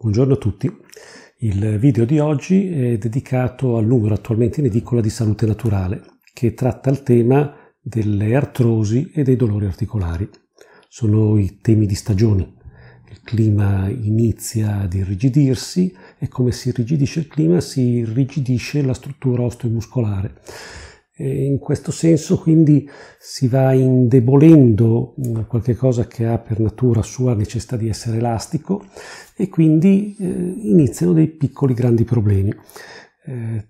Buongiorno a tutti. Il video di oggi è dedicato al numero attualmente in edicola di Salute Naturale, che tratta il tema delle artrosi e dei dolori articolari. Sono i temi di stagione. Il clima inizia ad irrigidirsi e come si irrigidisce il clima si irrigidisce la struttura osteomuscolare in questo senso quindi si va indebolendo mm, qualche cosa che ha per natura sua necessità di essere elastico e quindi eh, iniziano dei piccoli grandi problemi. Eh,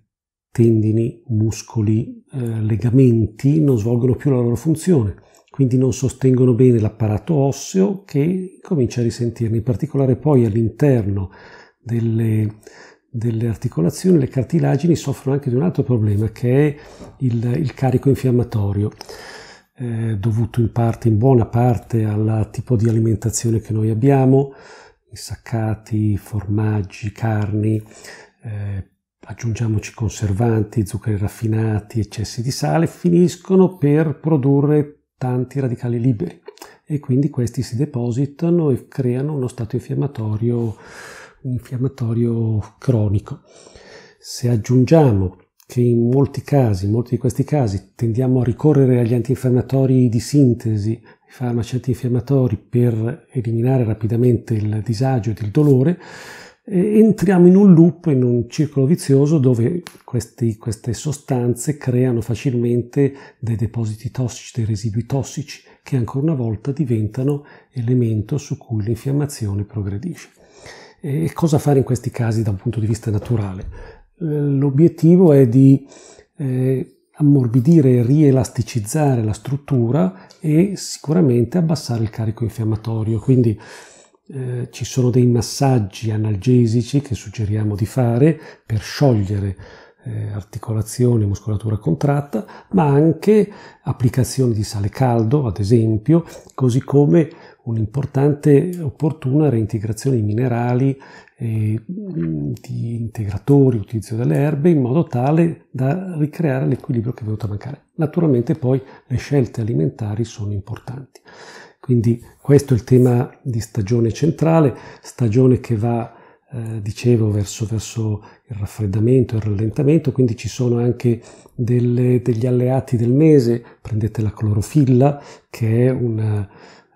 tendini, muscoli, eh, legamenti non svolgono più la loro funzione, quindi non sostengono bene l'apparato osseo che comincia a risentirne, in particolare poi all'interno delle delle articolazioni, le cartilagini soffrono anche di un altro problema che è il, il carico infiammatorio, eh, dovuto in parte, in buona parte, al tipo di alimentazione che noi abbiamo, insaccati, formaggi, carni, eh, aggiungiamoci conservanti, zuccheri raffinati, eccessi di sale, finiscono per produrre tanti radicali liberi e quindi questi si depositano e creano uno stato infiammatorio infiammatorio cronico. Se aggiungiamo che in molti casi, in molti di questi casi, tendiamo a ricorrere agli antinfiammatori di sintesi, i farmaci antinfiammatori per eliminare rapidamente il disagio ed il dolore, eh, entriamo in un loop, in un circolo vizioso dove questi, queste sostanze creano facilmente dei depositi tossici, dei residui tossici, che ancora una volta diventano elemento su cui l'infiammazione progredisce. E cosa fare in questi casi da un punto di vista naturale? Eh, l'obiettivo è di eh, ammorbidire e rielasticizzare la struttura e sicuramente abbassare il carico infiammatorio. Quindi eh, ci sono dei massaggi analgesici che suggeriamo di fare per sciogliere eh, articolazione e muscolatura contratta, ma anche applicazioni di sale caldo, ad esempio, così come un'importante e opportuna reintegrazione di minerali, eh, di integratori, utilizzo delle erbe, in modo tale da ricreare l'equilibrio che è venuto a mancare. Naturalmente poi le scelte alimentari sono importanti. Quindi questo è il tema di stagione centrale, stagione che va eh, dicevo, verso, verso, il raffreddamento, il rallentamento, quindi ci sono anche delle, degli alleati del mese, prendete la clorofilla che è una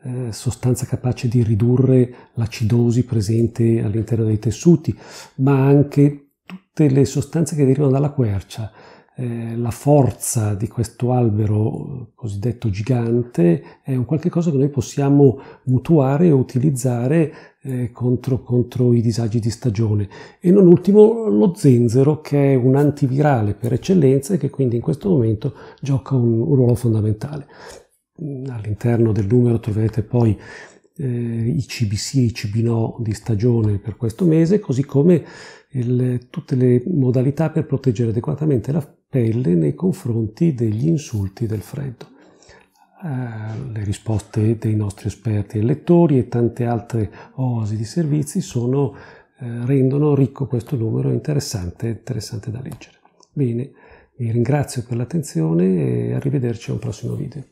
eh, sostanza capace di ridurre l'acidosi presente all'interno dei tessuti, ma anche tutte le sostanze che derivano dalla quercia, eh, la forza di questo albero cosiddetto gigante è un qualche cosa che noi possiamo mutuare e utilizzare eh, contro, contro, i disagi di stagione. E non ultimo lo zenzero che è un antivirale per eccellenza e che quindi in questo momento gioca un, un ruolo fondamentale. All'interno del numero troverete poi eh, i cibi sì e i cibi no di stagione per questo mese, così come il, tutte le modalità per proteggere adeguatamente la pelle nei confronti degli insulti del freddo. Uh, le risposte dei nostri esperti e lettori e tante altre oasi di servizi sono, uh, rendono ricco questo numero interessante, interessante da leggere. Bene, vi ringrazio per l'attenzione e arrivederci a un prossimo video.